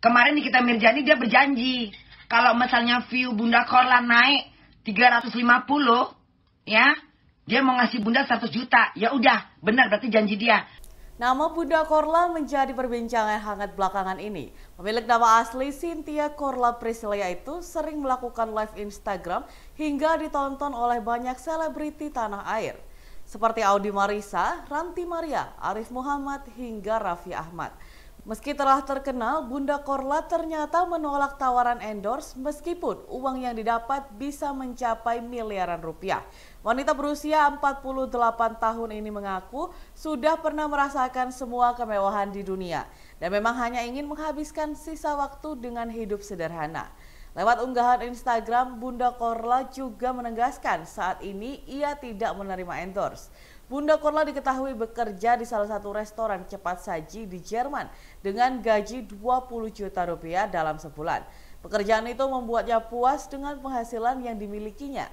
Kemarin kita Mirjani dia berjanji kalau misalnya view Bunda Korla naik 350 ya, dia mau ngasih Bunda 100 juta. Ya udah, benar berarti janji dia. Nama Bunda Korla menjadi perbincangan hangat belakangan ini. Pemilik nama asli Cynthia Korla Priscilia itu sering melakukan live Instagram hingga ditonton oleh banyak selebriti tanah air. Seperti Audi Marisa, Ranti Maria, Arif Muhammad, hingga Raffi Ahmad. Meski telah terkenal, Bunda Korla ternyata menolak tawaran endorse meskipun uang yang didapat bisa mencapai miliaran rupiah. Wanita berusia 48 tahun ini mengaku sudah pernah merasakan semua kemewahan di dunia dan memang hanya ingin menghabiskan sisa waktu dengan hidup sederhana. Lewat unggahan Instagram, Bunda Korla juga menegaskan saat ini ia tidak menerima endorse. Bunda Korla diketahui bekerja di salah satu restoran cepat saji di Jerman dengan gaji 20 juta rupiah dalam sebulan. Pekerjaan itu membuatnya puas dengan penghasilan yang dimilikinya.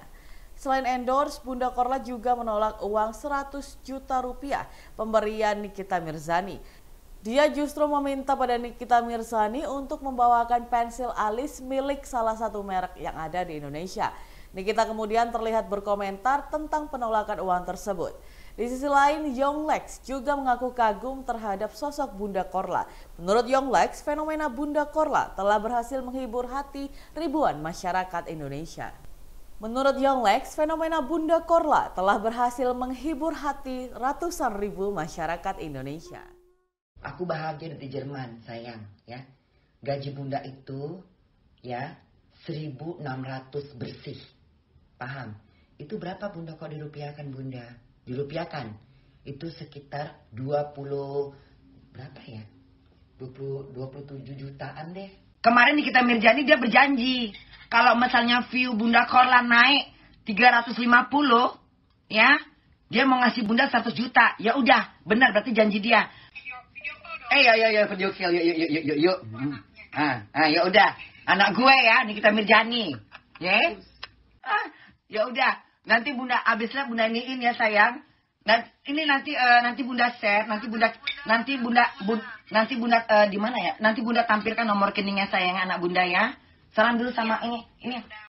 Selain endorse, Bunda Korla juga menolak uang 100 juta rupiah pemberian Nikita Mirzani. Dia justru meminta pada Nikita Mirzani untuk membawakan pensil alis milik salah satu merek yang ada di Indonesia. Nikita kemudian terlihat berkomentar tentang penolakan uang tersebut. Di sisi lain, Young Lex juga mengaku kagum terhadap sosok Bunda Korla. Menurut Young Lex, fenomena Bunda Korla telah berhasil menghibur hati ribuan masyarakat Indonesia. Menurut Young Lex, fenomena Bunda Korla telah berhasil menghibur hati ratusan ribu masyarakat Indonesia. Aku bahagia di Jerman, sayang, ya. Gaji bunda itu, ya, 1.600 bersih. Paham? Itu berapa bunda kok dirupiahkan bunda? Dirupiahkan. Itu sekitar 20, berapa ya? 20, 27 jutaan deh. Kemarin kita Mirjani dia berjanji. Kalau misalnya view bunda Korla naik 350, ya, dia mau ngasih bunda 100 juta. Ya udah, benar berarti janji dia eh ya ya ya penjukil yuk yuk yuk yuk yuk ah ah ya udah anak gue ya kita Mirjani ya yeah? ah ya udah nanti bunda abislah bunda iniin ya sayang dan ini nanti uh, nanti bunda share nanti bunda nanti bunda bu, nanti bunda uh, di mana ya nanti bunda tampilkan nomor keningnya sayang anak bunda ya salam dulu sama ini ini